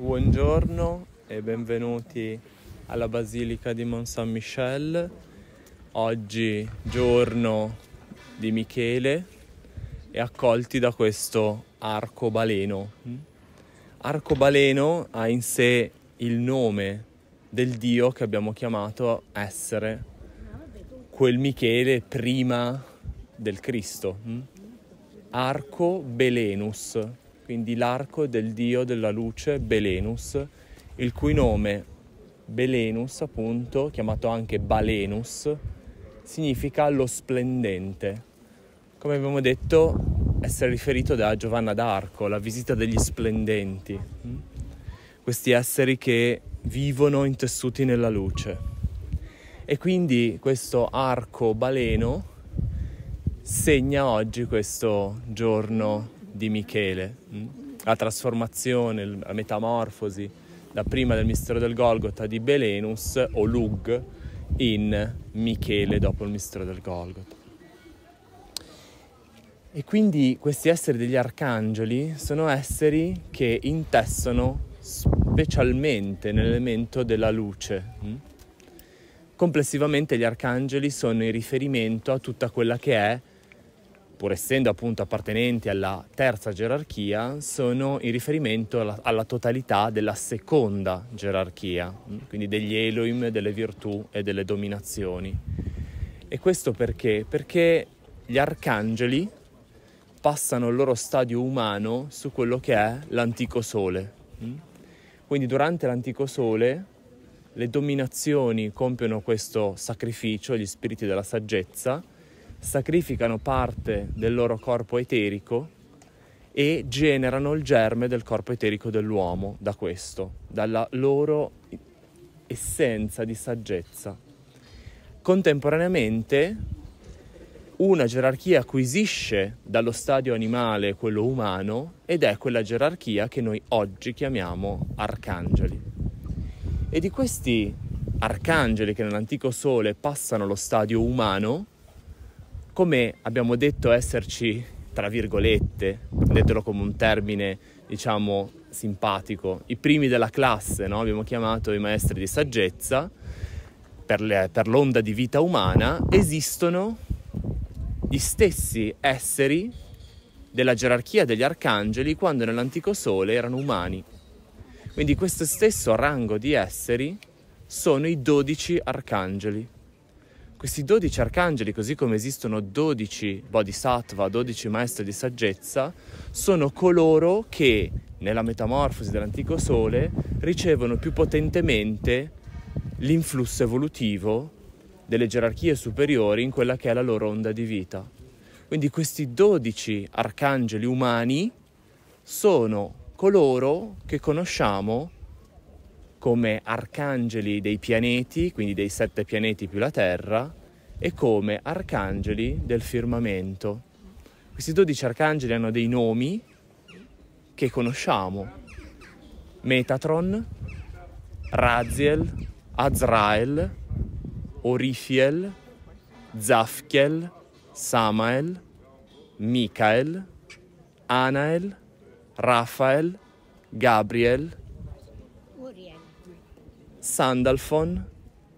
Buongiorno e benvenuti alla Basilica di Mont Saint Michel. Oggi giorno di Michele e accolti da questo arcobaleno. Arcobaleno ha in sé il nome del Dio che abbiamo chiamato essere quel Michele prima del Cristo. Arco Belenus quindi l'arco del dio della luce Belenus, il cui nome Belenus, appunto, chiamato anche Balenus, significa lo splendente. Come abbiamo detto, essere riferito da Giovanna d'Arco, la visita degli splendenti, mm? questi esseri che vivono intessuti nella luce. E quindi questo arco baleno segna oggi questo giorno di Michele, mm, la trasformazione, la metamorfosi da prima del mistero del Golgotha di Belenus o Lug in Michele dopo il mistero del Golgotha. E quindi questi esseri degli arcangeli sono esseri che intessono specialmente nell'elemento della luce. Mm. Complessivamente gli arcangeli sono in riferimento a tutta quella che è pur essendo appunto appartenenti alla terza gerarchia, sono in riferimento alla, alla, totalità della seconda gerarchia, mm, quindi degli Elohim, delle virtù e delle dominazioni. E questo perché? Perché gli arcangeli passano il loro stadio umano su quello che è l'antico sole. Mm. Quindi durante l'antico sole le dominazioni compiono questo sacrificio, gli spiriti della saggezza, sacrificano parte del loro corpo eterico e generano il germe del corpo eterico dell'uomo da questo, dalla loro essenza di saggezza. Contemporaneamente una gerarchia acquisisce dallo stadio animale quello umano ed è quella gerarchia che noi oggi chiamiamo arcangeli. E di questi arcangeli che nell'antico sole passano lo stadio umano, come abbiamo detto esserci, tra virgolette, prendetelo come un termine, diciamo, simpatico, i primi della classe, no? abbiamo chiamato i maestri di saggezza, per, le, per l'onda di vita umana, esistono gli stessi esseri della gerarchia degli arcangeli quando nell'antico sole erano umani. Quindi questo stesso rango di esseri sono i dodici arcangeli. Questi 12 arcangeli, così come esistono 12 bodhisattva, 12 maestri di saggezza, sono coloro che nella metamorfosi dell'antico Sole ricevono più potentemente l'influsso evolutivo delle gerarchie superiori in quella che è la loro onda di vita. Quindi questi 12 arcangeli umani sono coloro che conosciamo come arcangeli dei pianeti, quindi dei sette pianeti più la Terra, e come arcangeli del firmamento. Questi dodici arcangeli hanno dei nomi che conosciamo. Metatron, Raziel, Azrael, Orifiel, Zafkiel, Samael, Michael, Anael, Rafael, Gabriel, Sandalfon,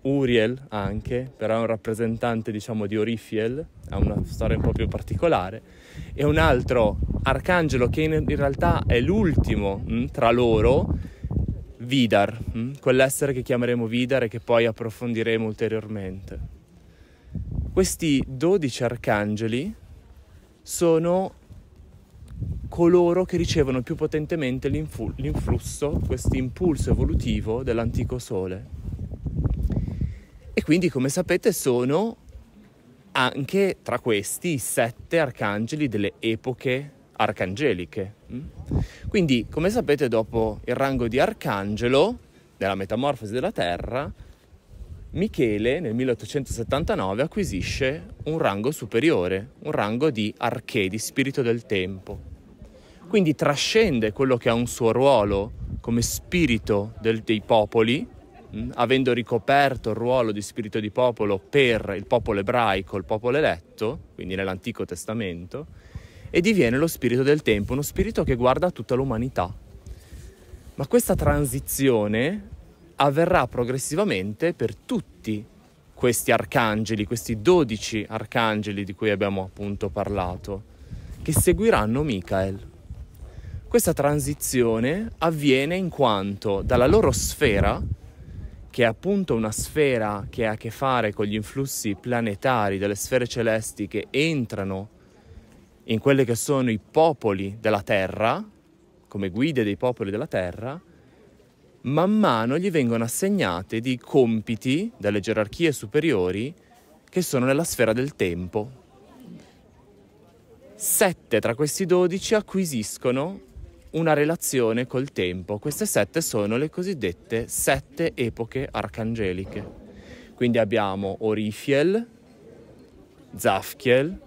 Uriel anche, però è un rappresentante diciamo di Orifiel, ha una storia un po' più particolare, e un altro arcangelo che in, in realtà è l'ultimo mh, hm, tra loro, Vidar, mh, hm, quell'essere che chiameremo Vidar e che poi approfondiremo ulteriormente. Questi dodici arcangeli sono coloro che ricevono più potentemente l'influ- l'influsso, questo impulso evolutivo dell'antico Sole. E quindi, come sapete, sono anche tra questi i sette arcangeli delle epoche arcangeliche. Mm? Quindi, come sapete, dopo il rango di arcangelo, della metamorfosi della Terra, Michele nel 1879 acquisisce un rango superiore, un rango di archè, di spirito del tempo. Quindi trascende quello che ha un suo ruolo come spirito del, dei popoli, mh? Mm, avendo ricoperto il ruolo di spirito di popolo per il popolo ebraico, il popolo eletto, quindi nell'Antico Testamento, e diviene lo spirito del tempo, uno spirito che guarda tutta l'umanità. Ma questa transizione avverrà progressivamente per tutti questi arcangeli, questi dodici arcangeli di cui abbiamo appunto parlato, che seguiranno Michael. Questa transizione avviene in quanto dalla loro sfera, che è appunto una sfera che ha a che fare con gli influssi planetari delle sfere celesti che entrano in quelli che sono i popoli della Terra, come guide dei popoli della Terra, man mano gli vengono assegnate dei compiti dalle gerarchie superiori che sono nella sfera del tempo. Sette tra questi dodici acquisiscono una relazione col tempo. Queste sette sono le cosiddette sette epoche arcangeliche. Quindi abbiamo Orifiel, Zafkiel,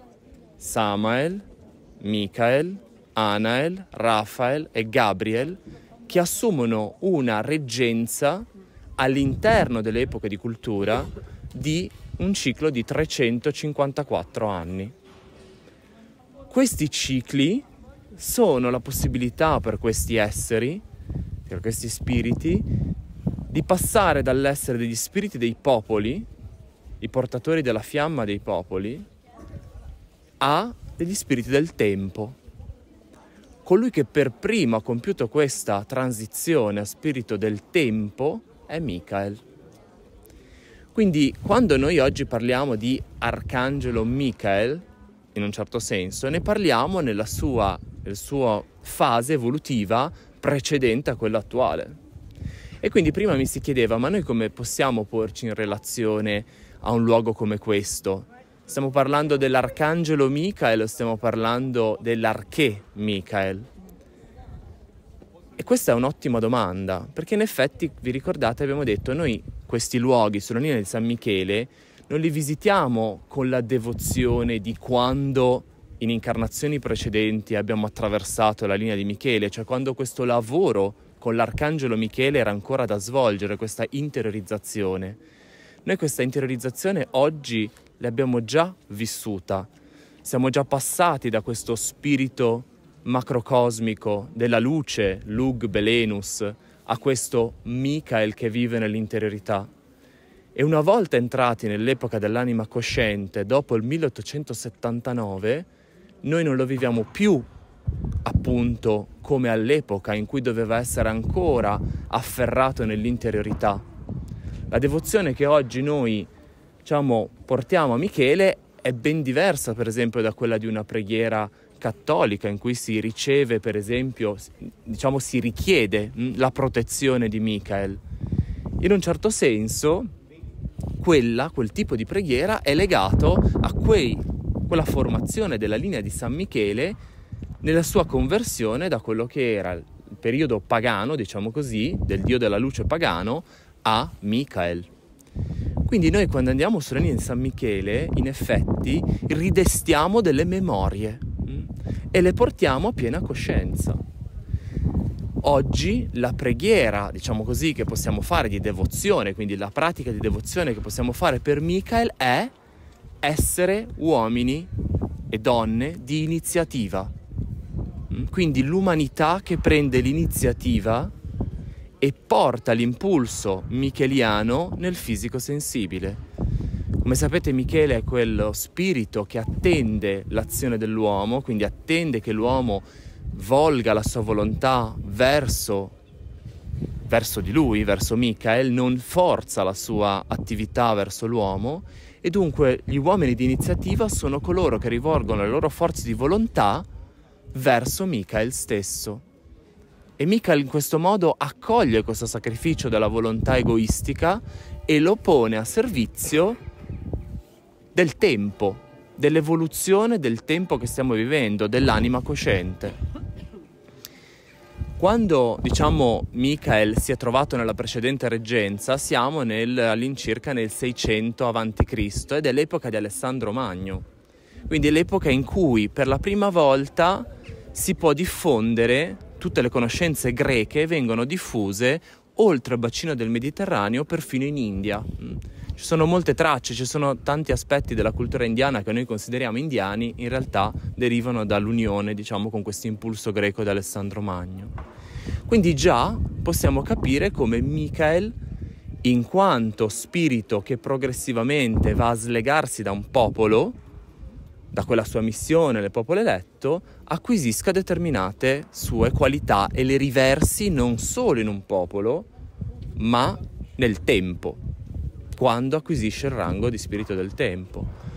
Samael, Michael, Anael, Rafael e Gabriel che assumono una reggenza all'interno delle epoche di cultura di un ciclo di 354 anni. Questi cicli sono la possibilità per questi esseri, per questi spiriti, di passare dall'essere degli spiriti dei popoli, i portatori della fiamma dei popoli, a degli spiriti del tempo. Colui che per primo ha compiuto questa transizione a spirito del tempo è Michael. Quindi quando noi oggi parliamo di Arcangelo Michael, in un certo senso, ne parliamo nella sua il suo fase evolutiva precedente a quella attuale. E quindi prima mi si chiedeva, ma noi come possiamo porci in relazione a un luogo come questo? Stiamo parlando dell'arcangelo Michael o stiamo parlando dell'arché Michael? E questa è un'ottima domanda, perché in effetti, vi ricordate, abbiamo detto, noi questi luoghi sulla linea di San Michele non li visitiamo con la devozione di quando in incarnazioni precedenti abbiamo attraversato la linea di Michele, cioè quando questo lavoro con l'arcangelo Michele era ancora da svolgere, questa interiorizzazione. Noi questa interiorizzazione oggi l'abbiamo già vissuta, siamo già passati da questo spirito macrocosmico della luce, Lug Belenus, a questo Michael che vive nell'interiorità. E una volta entrati nell'epoca dell'anima cosciente, dopo il 1879, noi non lo viviamo più appunto come all'epoca in cui doveva essere ancora afferrato nell'interiorità. La devozione che oggi noi diciamo, portiamo a Michele è ben diversa per esempio da quella di una preghiera cattolica in cui si riceve per esempio, diciamo si richiede mm, la protezione di Michael. In un certo senso quella, quel tipo di preghiera è legato a quei quella formazione della linea di San Michele nella sua conversione da quello che era il periodo pagano, diciamo così, del dio della luce pagano a Michael. Quindi noi quando andiamo sulla linea di San Michele, in effetti, ridestiamo delle memorie mm, e le portiamo a piena coscienza. Oggi la preghiera, diciamo così, che possiamo fare di devozione, quindi la pratica di devozione che possiamo fare per Michael è essere uomini e donne di iniziativa. Mm? Quindi l'umanità che prende l'iniziativa e porta l'impulso micheliano nel fisico sensibile. Come sapete Michele è quello spirito che attende l'azione dell'uomo, quindi attende che l'uomo volga la sua volontà verso, verso di lui, verso Michael, non forza la sua attività verso l'uomo e dunque gli uomini di iniziativa sono coloro che rivolgono le loro forze di volontà verso Michael stesso. E Michael in questo modo accoglie questo sacrificio della volontà egoistica e lo pone a servizio del tempo, dell'evoluzione del tempo che stiamo vivendo, dell'anima cosciente. Quando diciamo Michael si è trovato nella precedente reggenza siamo nel, all'incirca nel 600 a.C. ed è l'epoca di Alessandro Magno, quindi è l'epoca in cui per la prima volta si può diffondere, tutte le conoscenze greche vengono diffuse oltre il bacino del Mediterraneo, perfino in India. Ci sono molte tracce, ci sono tanti aspetti della cultura indiana che noi consideriamo indiani, in realtà derivano dall'unione, diciamo, con questo impulso greco di Alessandro Magno. Quindi già possiamo capire come Michael, in quanto spirito che progressivamente va a slegarsi da un popolo, da quella sua missione, del popolo eletto, acquisisca determinate sue qualità e le riversi non solo in un popolo, ma nel tempo, quando acquisisce il rango di spirito del tempo.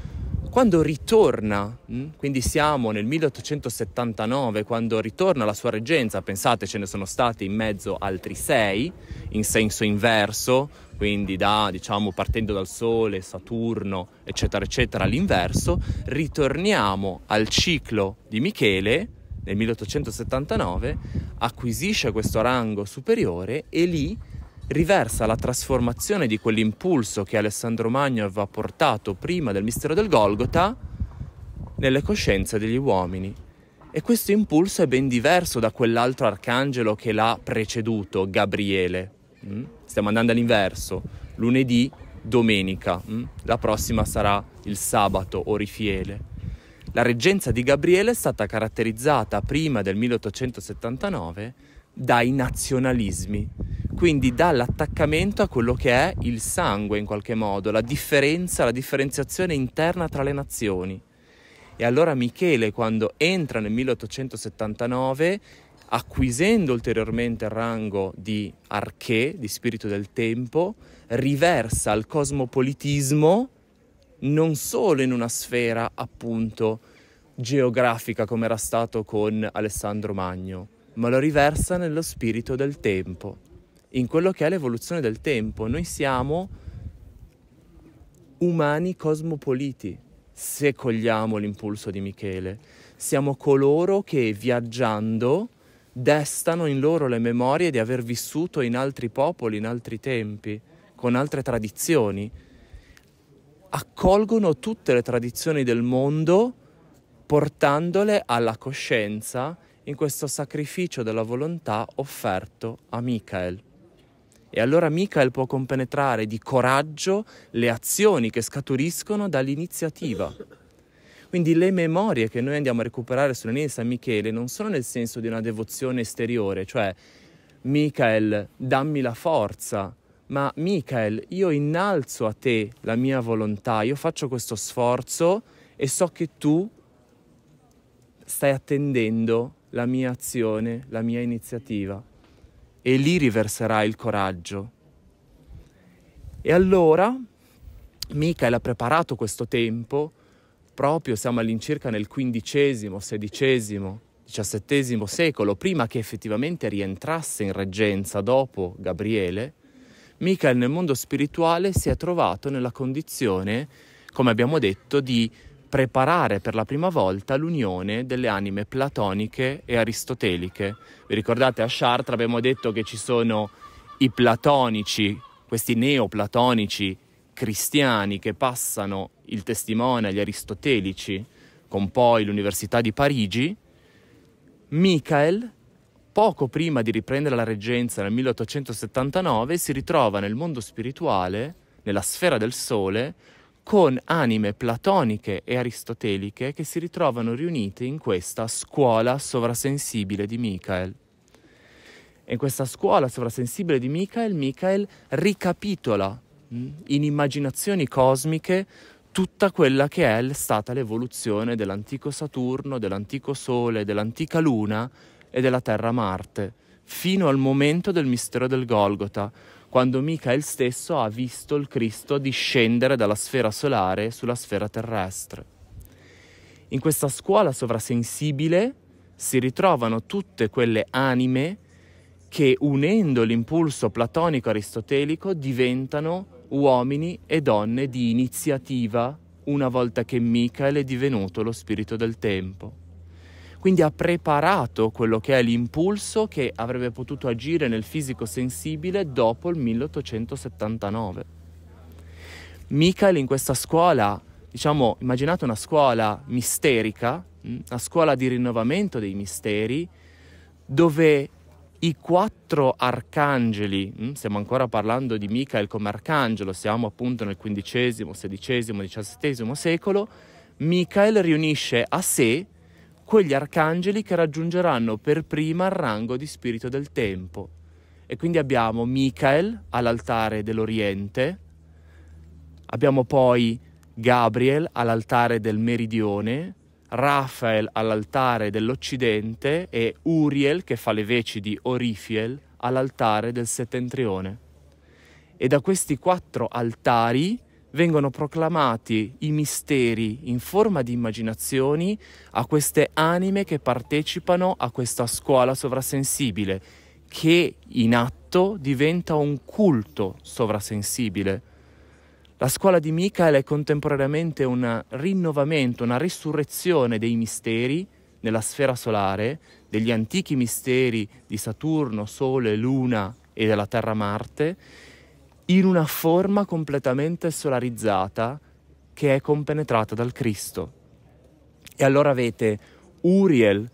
Quando ritorna, mm, quindi siamo nel 1879, quando ritorna la sua reggenza, pensate ce ne sono stati in mezzo altri sei, in senso inverso, quindi da, diciamo, partendo dal Sole, Saturno, eccetera, eccetera, all'inverso, ritorniamo al ciclo di Michele, nel 1879, acquisisce questo rango superiore e lì riversa la trasformazione di quell'impulso che Alessandro Magno aveva portato prima del mistero del Golgota nelle coscienze degli uomini. E questo impulso è ben diverso da quell'altro arcangelo che l'ha preceduto, Gabriele. Mm? Stiamo andando all'inverso, lunedì, domenica, mm? la prossima sarà il sabato Orifiele. La reggenza di Gabriele è stata caratterizzata prima del 1879 dai nazionalismi, quindi dall'attaccamento a quello che è il sangue in qualche modo, la differenza, la differenziazione interna tra le nazioni. E allora Michele, quando entra nel 1879, acquisendo ulteriormente il rango di arché, di spirito del tempo, riversa il cosmopolitismo non solo in una sfera appunto geografica come era stato con Alessandro Magno, ma lo riversa nello spirito del tempo, in quello che è l'evoluzione del tempo. Noi siamo umani cosmopoliti, se cogliamo l'impulso di Michele. Siamo coloro che viaggiando destano in loro le memorie di aver vissuto in altri popoli, in altri tempi, con altre tradizioni. Accolgono tutte le tradizioni del mondo portandole alla coscienza in questo sacrificio della volontà offerto a Michael. E allora Michael può compenetrare di coraggio le azioni che scaturiscono dall'iniziativa. Quindi le memorie che noi andiamo a recuperare sulla linee di San Michele non sono nel senso di una devozione esteriore, cioè Michael, dammi la forza, ma Michael, io innalzo a te la mia volontà, io faccio questo sforzo e so che tu stai attendendo la mia azione, la mia iniziativa e lì riverserà il coraggio. E allora Michael ha preparato questo tempo, proprio siamo all'incirca nel quindicesimo, sedicesimo, diciassettesimo secolo, prima che effettivamente rientrasse in reggenza dopo Gabriele, Michael nel mondo spirituale si è trovato nella condizione, come abbiamo detto, di preparare per la prima volta l'unione delle anime platoniche e aristoteliche. Vi ricordate a Chartres abbiamo detto che ci sono i platonici, questi neoplatonici cristiani che passano il testimone agli aristotelici con poi l'Università di Parigi, Michael, poco prima di riprendere la reggenza nel 1879, si ritrova nel mondo spirituale, nella sfera del sole, con anime platoniche e aristoteliche che si ritrovano riunite in questa scuola sovrasensibile di Michael. E in questa scuola sovrasensibile di Michael, Michael ricapitola mm, in immaginazioni cosmiche tutta quella che è stata l'evoluzione dell'antico Saturno, dell'antico Sole, dell'antica Luna e della Terra Marte, fino al momento del mistero del Golgota, quando Michael stesso ha visto il Cristo discendere dalla sfera solare sulla sfera terrestre. In questa scuola sovrasensibile si ritrovano tutte quelle anime che unendo l'impulso platonico-aristotelico diventano uomini e donne di iniziativa una volta che Michael è divenuto lo spirito del tempo quindi ha preparato quello che è l'impulso che avrebbe potuto agire nel fisico sensibile dopo il 1879. Michael in questa scuola, diciamo, immaginate una scuola misterica, mm, una scuola di rinnovamento dei misteri, dove i quattro arcangeli, mm, stiamo ancora parlando di Michael come arcangelo, siamo appunto nel XV, XVI, XVII secolo, Michael riunisce a sé quegli arcangeli che raggiungeranno per prima il rango di spirito del tempo. E quindi abbiamo Michael all'altare dell'Oriente, abbiamo poi Gabriel all'altare del Meridione, Raphael all'altare dell'Occidente e Uriel, che fa le veci di Orifiel, all'altare del Settentrione. E da questi quattro altari vengono proclamati i misteri in forma di immaginazioni a queste anime che partecipano a questa scuola sovrasensibile, che in atto diventa un culto sovrasensibile. La scuola di Michael è contemporaneamente un rinnovamento, una risurrezione dei misteri nella sfera solare, degli antichi misteri di Saturno, Sole, Luna e della Terra Marte, in una forma completamente solarizzata che è compenetrata dal Cristo. E allora avete Uriel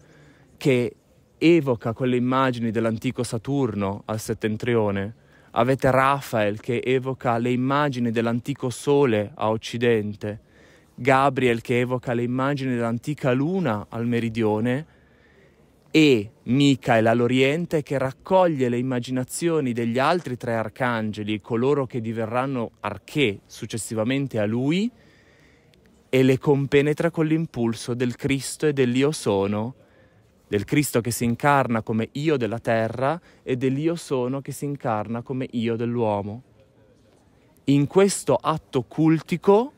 che evoca quelle immagini dell'antico Saturno al settentrione, avete Rafael che evoca le immagini dell'antico Sole a occidente, Gabriel che evoca le immagini dell'antica Luna al meridione, e Micael all'Oriente che raccoglie le immaginazioni degli altri tre arcangeli, coloro che diverranno archè successivamente a lui, e le compenetra con l'impulso del Cristo e dell'Io sono, del Cristo che si incarna come Io della terra e dell'Io sono che si incarna come Io dell'uomo. In questo atto cultico,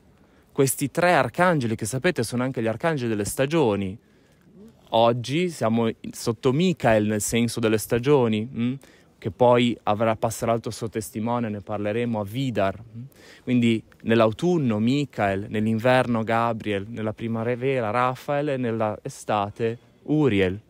questi tre arcangeli, che sapete sono anche gli arcangeli delle stagioni, oggi siamo sotto Michael nel senso delle stagioni, mm? che poi avrà, passato il suo testimone, ne parleremo a Vidar. Mm? Quindi nell'autunno Michael, nell'inverno Gabriel, nella primavera Raphael e nell'estate Uriel.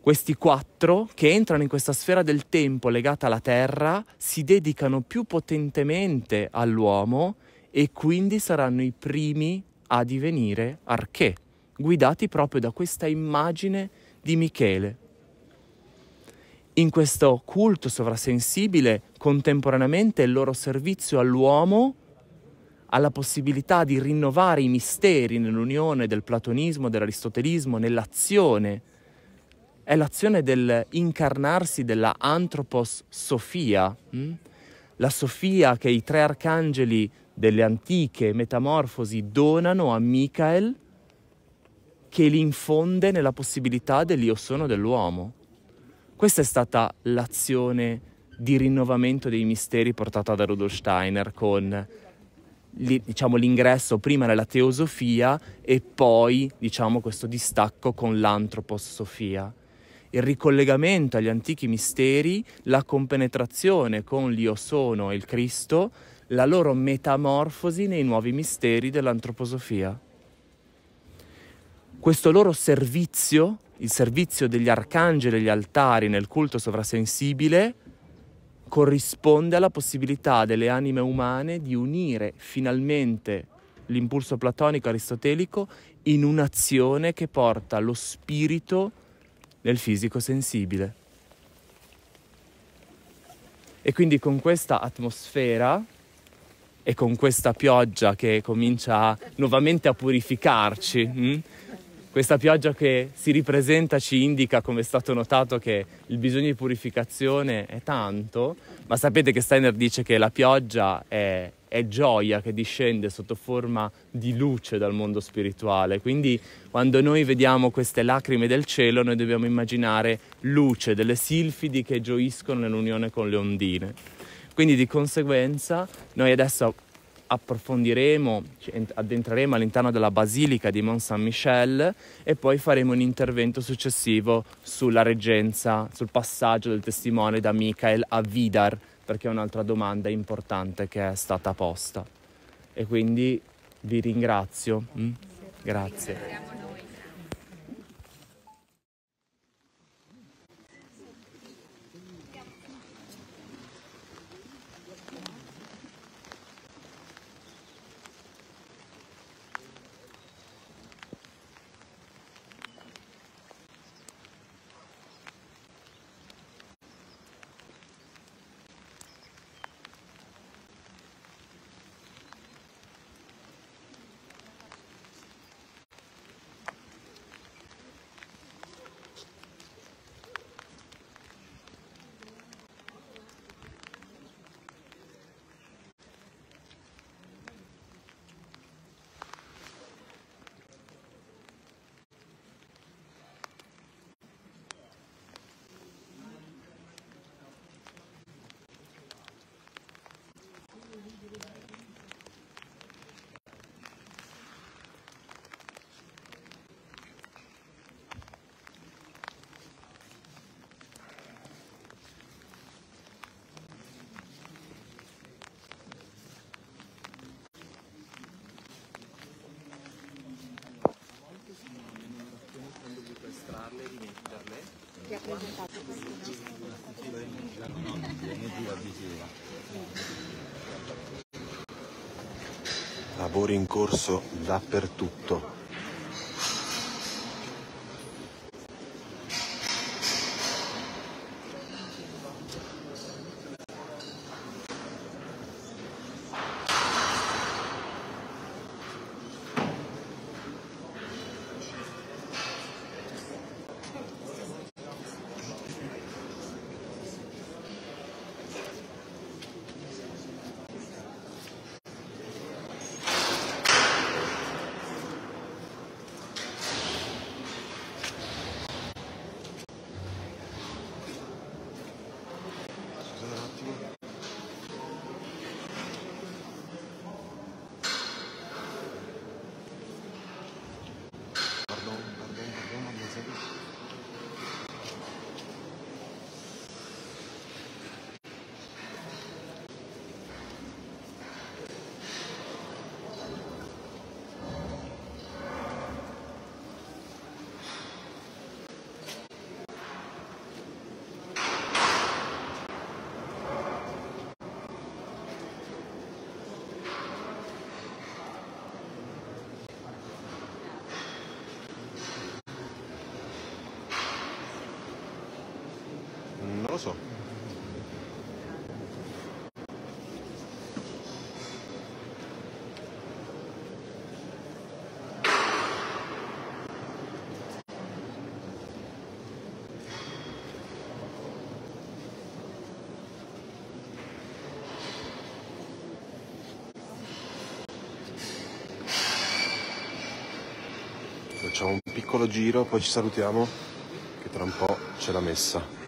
Questi quattro che entrano in questa sfera del tempo legata alla terra si dedicano più potentemente all'uomo e quindi saranno i primi a divenire archè guidati proprio da questa immagine di Michele. In questo culto sovrasensibile, contemporaneamente il loro servizio all'uomo ha la possibilità di rinnovare i misteri nell'unione del platonismo, dell'aristotelismo, nell'azione. È l'azione dell'incarnarsi della antropos Sofia, hm? la Sofia che i tre arcangeli delle antiche metamorfosi donano a Michael che li infonde nella possibilità dell'io sono dell'uomo. Questa è stata l'azione di rinnovamento dei misteri portata da Rudolf Steiner con diciamo, l'ingresso prima nella teosofia e poi diciamo, questo distacco con l'antroposofia. Il ricollegamento agli antichi misteri, la compenetrazione con l'Io sono e il Cristo, la loro metamorfosi nei nuovi misteri dell'antroposofia questo loro servizio, il servizio degli arcangeli e gli altari nel culto sovrasensibile, corrisponde alla possibilità delle anime umane di unire finalmente l'impulso platonico aristotelico in un'azione che porta lo spirito nel fisico sensibile. E quindi con questa atmosfera e con questa pioggia che comincia nuovamente a purificarci, mm, questa pioggia che si ripresenta ci indica, come è stato notato, che il bisogno di purificazione è tanto, ma sapete che Steiner dice che la pioggia è, è gioia che discende sotto forma di luce dal mondo spirituale, quindi quando noi vediamo queste lacrime del cielo noi dobbiamo immaginare luce, delle silfidi che gioiscono nell'unione con le ondine. Quindi di conseguenza noi adesso approfondiremo, addentreremo all'interno della Basilica di Mont Saint-Michel e poi faremo un intervento successivo sulla reggenza, sul passaggio del testimone da Michael a Vidar, perché è un'altra domanda importante che è stata posta. E quindi vi ringrazio. Mm? Grazie. registrarle e dimetterle. Lavori in corso dappertutto. lo so. Facciamo un piccolo giro, poi ci salutiamo, che tra un po' c'è la messa.